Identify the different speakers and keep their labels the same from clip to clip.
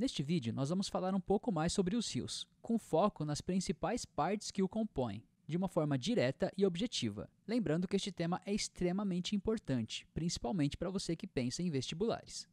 Speaker 1: Neste vídeo, nós vamos falar um pouco mais sobre os rios, com foco nas principais partes que o compõem, de uma forma direta e objetiva. Lembrando que este tema é extremamente importante, principalmente para você que pensa em vestibulares.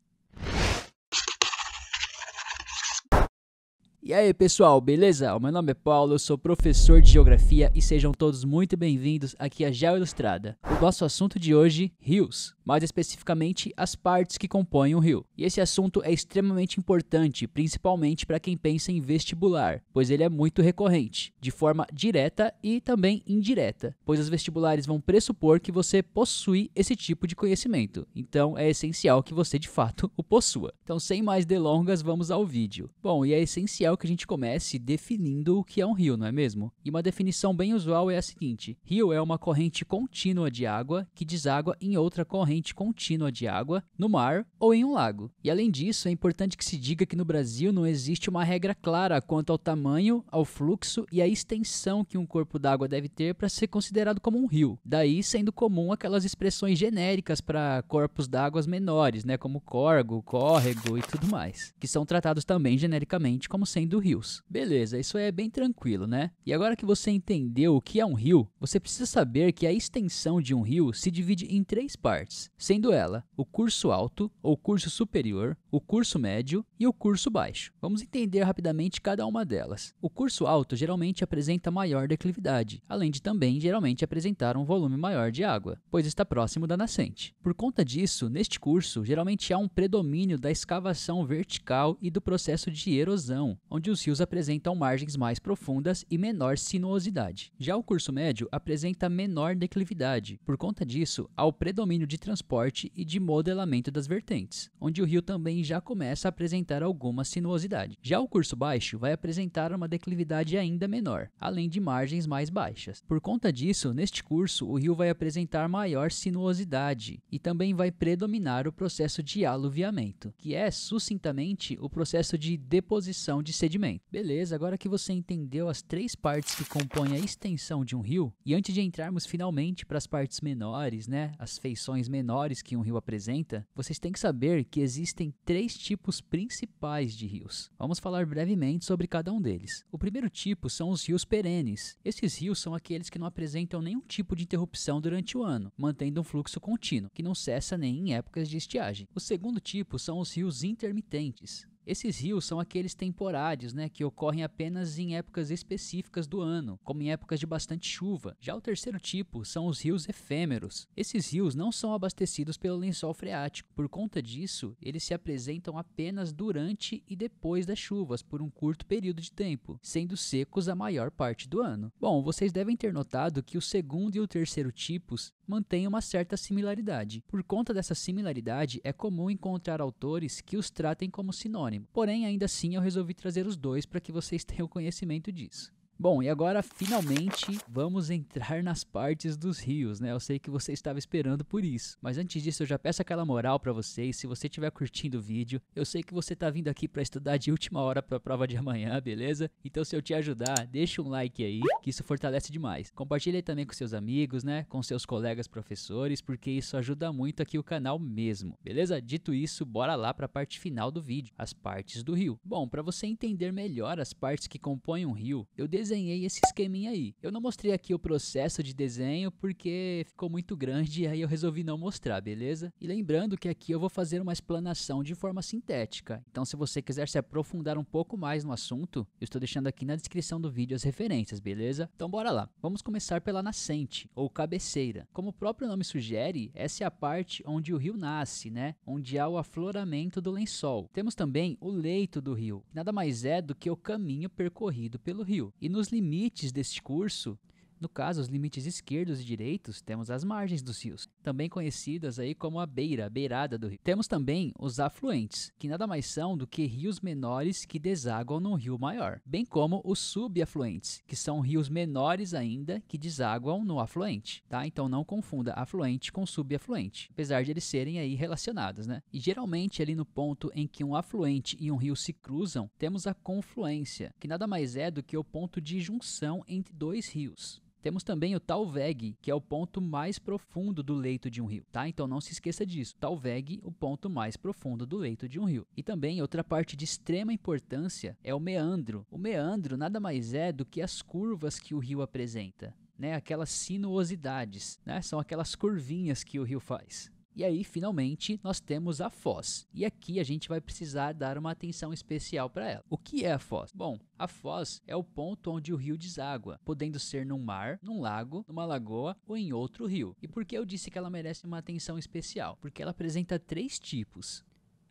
Speaker 1: E aí pessoal, beleza? O meu nome é Paulo, eu sou professor de Geografia e sejam todos muito bem-vindos aqui à Geo Ilustrada. O nosso assunto de hoje, rios, mais especificamente as partes que compõem o rio. E esse assunto é extremamente importante, principalmente para quem pensa em vestibular, pois ele é muito recorrente, de forma direta e também indireta, pois os vestibulares vão pressupor que você possui esse tipo de conhecimento, então é essencial que você de fato o possua. Então sem mais delongas, vamos ao vídeo. Bom, e é essencial que a gente comece definindo o que é um rio, não é mesmo? E uma definição bem usual é a seguinte: rio é uma corrente contínua de água que deságua em outra corrente contínua de água, no mar ou em um lago. E além disso, é importante que se diga que no Brasil não existe uma regra clara quanto ao tamanho, ao fluxo e à extensão que um corpo d'água deve ter para ser considerado como um rio. Daí sendo comum aquelas expressões genéricas para corpos d'água menores, né, como corgo, córrego e tudo mais, que são tratados também genericamente como sendo do rios. Beleza, isso é bem tranquilo, né? E agora que você entendeu o que é um rio, você precisa saber que a extensão de um rio se divide em três partes, sendo ela o curso alto ou curso superior, o curso médio e o curso baixo. Vamos entender rapidamente cada uma delas. O curso alto geralmente apresenta maior declividade, além de também geralmente apresentar um volume maior de água, pois está próximo da nascente. Por conta disso, neste curso geralmente há um predomínio da escavação vertical e do processo de erosão, onde os rios apresentam margens mais profundas e menor sinuosidade. Já o curso médio apresenta menor declividade, por conta disso, há o predomínio de transporte e de modelamento das vertentes, onde o rio também já começa a apresentar alguma sinuosidade. Já o curso baixo vai apresentar uma declividade ainda menor, além de margens mais baixas. Por conta disso, neste curso, o rio vai apresentar maior sinuosidade e também vai predominar o processo de aluviamento, que é sucintamente o processo de deposição de sedimento. Beleza, agora que você entendeu as três partes que compõem a extensão de um rio, e antes de entrarmos finalmente para as partes menores, né, as feições menores que um rio apresenta, vocês têm que saber que existem três tipos principais de rios. Vamos falar brevemente sobre cada um deles. O primeiro tipo são os rios perenes. Esses rios são aqueles que não apresentam nenhum tipo de interrupção durante o ano, mantendo um fluxo contínuo, que não cessa nem em épocas de estiagem. O segundo tipo são os rios intermitentes. Esses rios são aqueles temporários, né, que ocorrem apenas em épocas específicas do ano, como em épocas de bastante chuva. Já o terceiro tipo são os rios efêmeros. Esses rios não são abastecidos pelo lençol freático. Por conta disso, eles se apresentam apenas durante e depois das chuvas, por um curto período de tempo, sendo secos a maior parte do ano. Bom, vocês devem ter notado que o segundo e o terceiro tipos mantêm uma certa similaridade. Por conta dessa similaridade, é comum encontrar autores que os tratem como sinônimos anônimo. Porém, ainda assim, eu resolvi trazer os dois para que vocês tenham conhecimento disso. Bom, e agora finalmente vamos entrar nas partes dos rios, né? Eu sei que você estava esperando por isso. Mas antes disso, eu já peço aquela moral para vocês, se você estiver curtindo o vídeo, eu sei que você tá vindo aqui para estudar de última hora para a prova de amanhã, beleza? Então se eu te ajudar, deixa um like aí, que isso fortalece demais. Compartilha também com seus amigos, né? Com seus colegas professores, porque isso ajuda muito aqui o canal mesmo. Beleza? Dito isso, bora lá para a parte final do vídeo, as partes do rio. Bom, para você entender melhor as partes que compõem um rio, eu desenho desenhei esse esqueminha aí. Eu não mostrei aqui o processo de desenho porque ficou muito grande e aí eu resolvi não mostrar, beleza? E lembrando que aqui eu vou fazer uma explanação de forma sintética. Então se você quiser se aprofundar um pouco mais no assunto, eu estou deixando aqui na descrição do vídeo as referências, beleza? Então bora lá. Vamos começar pela nascente ou cabeceira. Como o próprio nome sugere, essa é a parte onde o rio nasce, né? Onde há o afloramento do lençol. Temos também o leito do rio, que nada mais é do que o caminho percorrido pelo rio. E no nos limites deste curso, no caso, os limites esquerdos e direitos temos as margens dos rios, também conhecidas aí como a beira, a beirada do rio. Temos também os afluentes, que nada mais são do que rios menores que desaguam num rio maior, bem como os subafluentes, que são rios menores ainda que desaguam no afluente, tá? Então não confunda afluente com subafluente, apesar de eles serem aí relacionados, né? E geralmente ali no ponto em que um afluente e um rio se cruzam, temos a confluência, que nada mais é do que o ponto de junção entre dois rios. Temos também o Talveg, que é o ponto mais profundo do leito de um rio, tá? Então não se esqueça disso. Talveg, o ponto mais profundo do leito de um rio. E também outra parte de extrema importância é o meandro. O meandro nada mais é do que as curvas que o rio apresenta. Né, aquelas sinuosidades, né, são aquelas curvinhas que o rio faz. E aí, finalmente, nós temos a foz. E aqui a gente vai precisar dar uma atenção especial para ela. O que é a foz? Bom, a foz é o ponto onde o rio deságua, podendo ser num mar, num lago, numa lagoa ou em outro rio. E por que eu disse que ela merece uma atenção especial? Porque ela apresenta três tipos.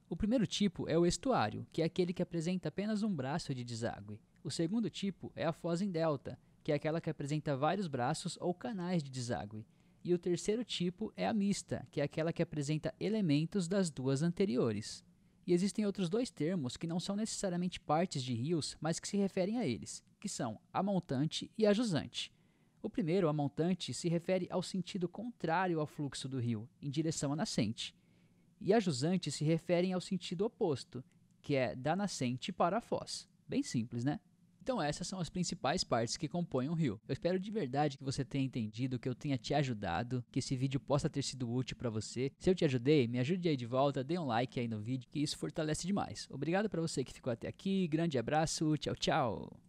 Speaker 1: O primeiro tipo é o estuário, que é aquele que apresenta apenas um braço de deságue. O segundo tipo é a foz em delta, que é aquela que apresenta vários braços ou canais de deságue e o terceiro tipo é a mista, que é aquela que apresenta elementos das duas anteriores. E existem outros dois termos que não são necessariamente partes de rios, mas que se referem a eles, que são a montante e a jusante. O primeiro, a montante, se refere ao sentido contrário ao fluxo do rio, em direção à nascente. E a jusante se refere ao sentido oposto, que é da nascente para a foz. Bem simples, né? Então essas são as principais partes que compõem um rio. Eu espero de verdade que você tenha entendido, que eu tenha te ajudado, que esse vídeo possa ter sido útil para você. Se eu te ajudei, me ajude aí de volta, dê um like aí no vídeo, que isso fortalece demais. Obrigado para você que ficou até aqui, grande abraço, tchau, tchau.